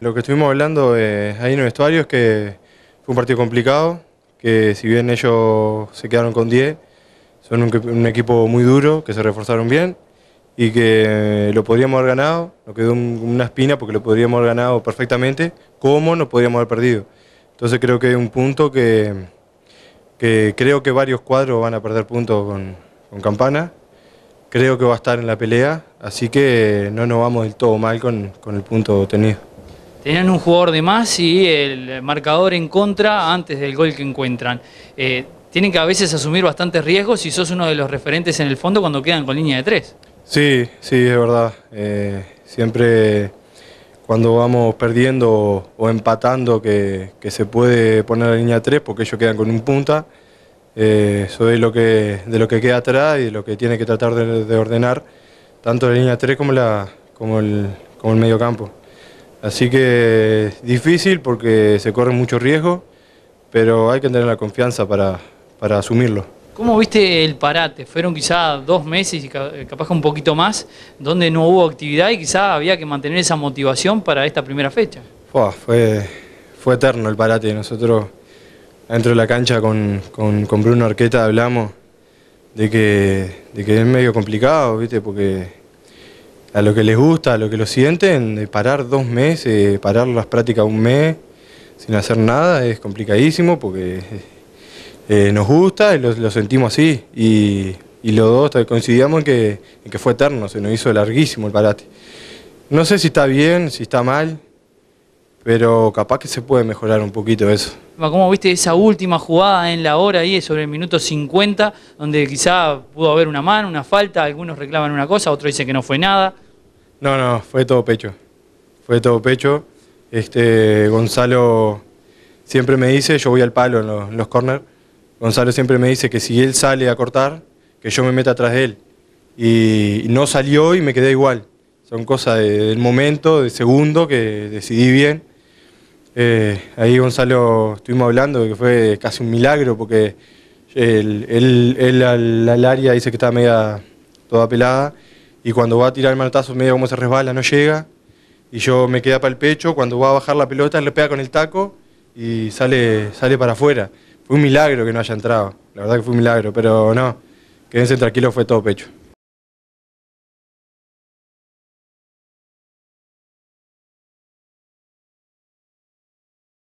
Lo que estuvimos hablando eh, ahí en el vestuario es que fue un partido complicado, que si bien ellos se quedaron con 10, son un, equipo muy duro, que se reforzaron bien y que lo podríamos haber ganado, nos quedó una espina porque lo podríamos haber ganado perfectamente, como no podríamos haber perdido. Entonces creo que es un punto que, creo que varios cuadros van a perder puntos con, Campana, creo que va a estar en la pelea, así que no nos vamos del todo mal con, con el punto obtenido. Tenían un jugador de más y el marcador en contra antes del gol que encuentran. Eh, tienen que a veces asumir bastantes riesgos y sos uno de los referentes en el fondo cuando quedan con línea de tres. Sí, sí, es verdad. Eh, siempre cuando vamos perdiendo o empatando que, se puede poner la línea tres porque ellos quedan con un punta. Eh, es lo que, de lo que queda atrás y de lo que tiene que tratar de, ordenar tanto la línea 3 como, como el medio campo. Así que es difícil porque se corre mucho riesgo, pero hay que tener la confianza para, asumirlo. ¿Cómo viste el parate? Fueron quizá dos meses y capaz un poquito más, donde no hubo actividad y quizá había que mantener esa motivación para esta primera fecha. Fue, fue, eterno el parate. Nosotros dentro de la cancha con, con, con Bruno Arqueta hablamos de que, de que es medio complicado, ¿viste? porque a lo que les gusta, a lo que lo sienten, de eh, parar dos meses, eh, parar las prácticas un mes sin hacer nada es complicadísimo porque eh, nos gusta y lo, lo sentimos así. Y, los dos coincidíamos que, en que fue eterno, se nos hizo larguísimo el parate. No sé si está bien, si está mal, pero capaz que se puede mejorar un poquito eso. ¿cómo viste esa última jugada en la hora ahí, sobre el minuto 50, donde quizá pudo haber una mano, una falta, algunos reclaman una cosa, otros dicen que no fue nada. No, no, fue todo pecho. Fue todo pecho. Este, Gonzalo siempre me dice, yo voy al palo en los, corners, Gonzalo siempre me dice que si él sale a cortar, que yo me meta atrás de él. Y no salió y me quedé igual. Son cosas del momento, del segundo, que decidí bien eh, ahí Gonzalo estuvimos hablando de que fue casi un milagro porque eh, él, al, área dice que está media toda pelada y cuando va a tirar el manotazo medio como se resbala, no llega y yo me queda para el pecho, cuando va a bajar la pelota le pega con el taco y sale, sale para afuera. Fue un milagro que no haya entrado, la verdad que fue un milagro, pero no, quédense tranquilos, fue todo pecho.